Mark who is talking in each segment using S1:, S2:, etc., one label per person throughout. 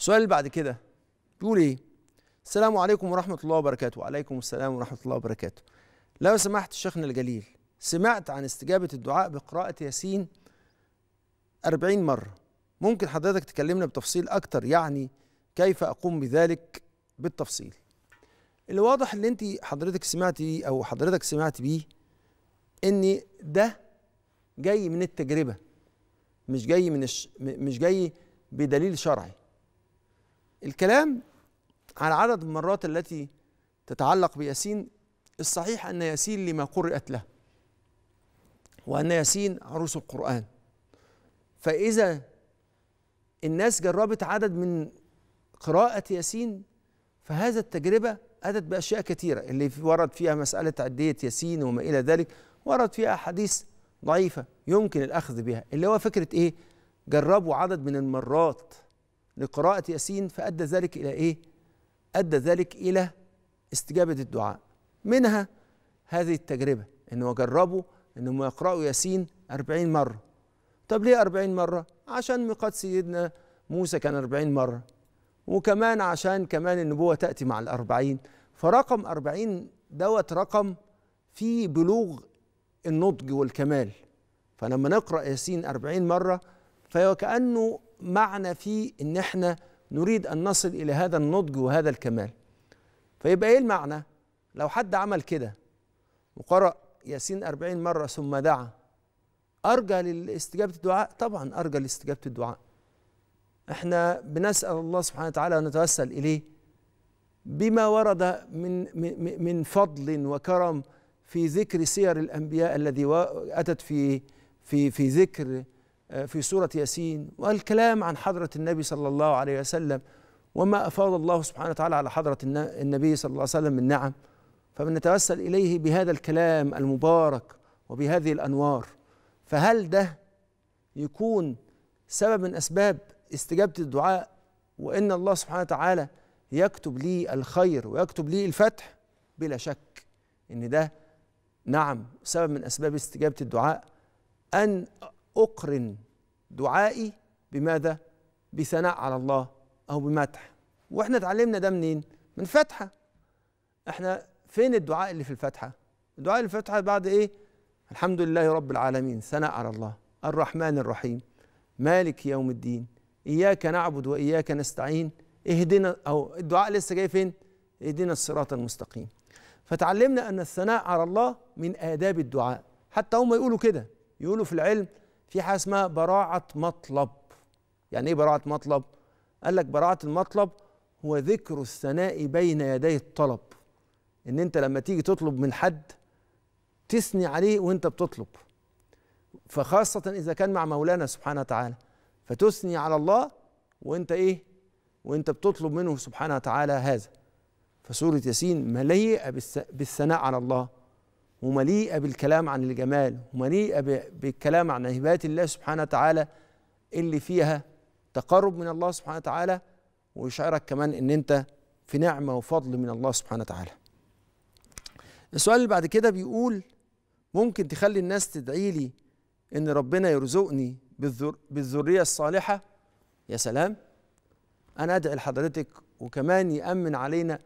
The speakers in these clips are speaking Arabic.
S1: السؤال اللي بعد كده بيقول ايه السلام عليكم ورحمه الله وبركاته وعليكم السلام ورحمه الله وبركاته لو سمحت شيخنا الجليل سمعت عن استجابه الدعاء بقراءه ياسين 40 مره ممكن حضرتك تكلمنا بتفصيل اكتر يعني كيف اقوم بذلك بالتفصيل اللي واضح اللي انت حضرتك سمعتي بيه او حضرتك سمعت بيه ان ده جاي من التجربه مش جاي من الش... مش جاي بدليل شرعي الكلام على عدد المرات التي تتعلق بياسين الصحيح أن ياسين لما قرأت له وأن ياسين عروس القرآن فإذا الناس جربت عدد من قراءة ياسين فهذا التجربة أدت بأشياء كثيرة اللي ورد فيها مسألة عدية ياسين وما إلى ذلك ورد فيها أحاديث ضعيفة يمكن الأخذ بها اللي هو فكرة إيه؟ جربوا عدد من المرات لقراءة ياسين فأدى ذلك إلى إيه؟ أدى ذلك إلى استجابة الدعاء منها هذه التجربة إنه جربوا إنهم يقرأوا ياسين أربعين مرة طب ليه أربعين مرة؟ عشان ميقات سيدنا موسى كان أربعين مرة وكمان عشان كمان النبوة تأتي مع الأربعين فرقم أربعين دوت رقم في بلوغ النضج والكمال فلما نقرأ ياسين أربعين مرة فكأنه معنى فيه إن إحنا نريد أن نصل إلى هذا النضج وهذا الكمال فيبقى إيه المعنى؟ لو حد عمل كده وقرأ ياسين أربعين مرة ثم دعا أرجى لاستجابة الدعاء طبعا أرجى لاستجابة الدعاء احنا بنسأل الله سبحانه وتعالى ونتوسل إليه بما ورد من, من, من فضل وكرم في ذكر سير الأنبياء الذي أتت في في في ذكر آه، في سورة ياسين والكلام عن حضرة النبي صلى الله عليه وسلم وما أفاض الله سبحانه وتعالى على حضرة النبي صلى الله عليه وسلم من نعم فبنتوسل إليه بهذا الكلام المبارك وبهذه الأنوار فهل ده يكون سبب من أسباب استجابة الدعاء وإن الله سبحانه وتعالى يكتب لي الخير ويكتب لي الفتح بلا شك إن ده نعم سبب من أسباب استجابة الدعاء أن أقرن دعائي بماذا؟ بثناء على الله أو بمدح وإحنا اتعلمنا ده منين؟ من فتحة إحنا فين الدعاء اللي في الفاتحة؟ الدعاء اللي في الفاتحة بعد إيه؟ الحمد لله رب العالمين ثناء على الله الرحمن الرحيم مالك يوم الدين إياك نعبد وإياك نستعين اهدنا أو الدعاء لسه جاي فين؟ اهدنا الصراط المستقيم فتعلمنا أن الثناء على الله من آداب الدعاء حتى هم يقولوا كده يقولوا في العلم في حاجه اسمها براعه مطلب يعني ايه براعه مطلب قال لك براعه المطلب هو ذكر الثناء بين يدي الطلب ان انت لما تيجي تطلب من حد تثني عليه وانت بتطلب فخاصة إذا كان مع مولانا سبحانه وتعالى فتثني على الله وانت ايه وانت بتطلب منه سبحانه وتعالى هذا فسورة ياسين مليئة بالثناء على الله ومليئة بالكلام عن الجمال ومليئة بالكلام عن هبات الله سبحانه وتعالى اللي فيها تقرب من الله سبحانه وتعالى ويشعرك كمان ان انت في نعمة وفضل من الله سبحانه وتعالى السؤال اللي بعد كده بيقول ممكن تخلي الناس تدعي لي ان ربنا يرزقني بالذر بالذرية الصالحة يا سلام انا ادعي لحضرتك وكمان يأمن علينا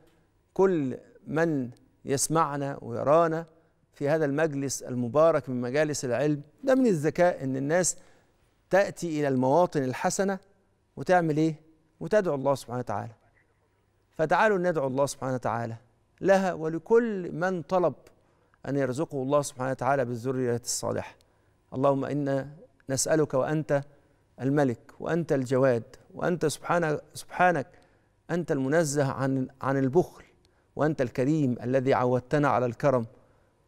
S1: كل من يسمعنا ويرانا في هذا المجلس المبارك من مجالس العلم ده من الذكاء ان الناس تاتي الى المواطن الحسنه وتعمل ايه وتدعو الله سبحانه وتعالى فتعالوا ندعو الله سبحانه وتعالى لها ولكل من طلب ان يرزقه الله سبحانه وتعالى بالذريه الصالحه اللهم انا نسالك وانت الملك وانت الجواد وانت سبحانك سبحانك انت المنزه عن عن البخل وانت الكريم الذي عودتنا على الكرم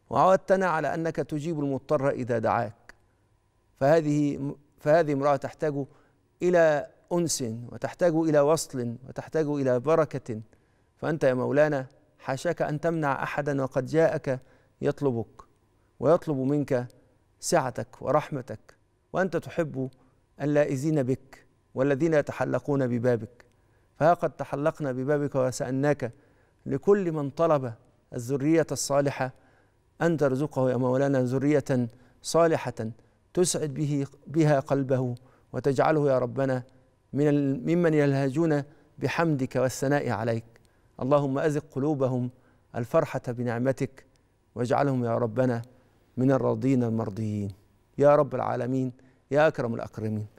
S1: وعودتنا على أنك تجيب المضطر إذا دعاك فهذه فهذه امرأة تحتاج إلى أنس وتحتاج إلى وصل وتحتاج إلى بركة فأنت يا مولانا حاشاك أن تمنع أحدا وقد جاءك يطلبك ويطلب منك سعتك ورحمتك وأنت تحب اللائزين بك والذين يتحلقون ببابك فها قد تحلقنا ببابك وسألناك لكل من طلب الذرية الصالحة أن ترزقه يا مولانا ذرية صالحة تسعد به بها قلبه وتجعله يا ربنا من ممن يلهجون بحمدك والثناء عليك اللهم أزق قلوبهم الفرحة بنعمتك واجعلهم يا ربنا من الراضين المرضيين يا رب العالمين يا أكرم الأكرمين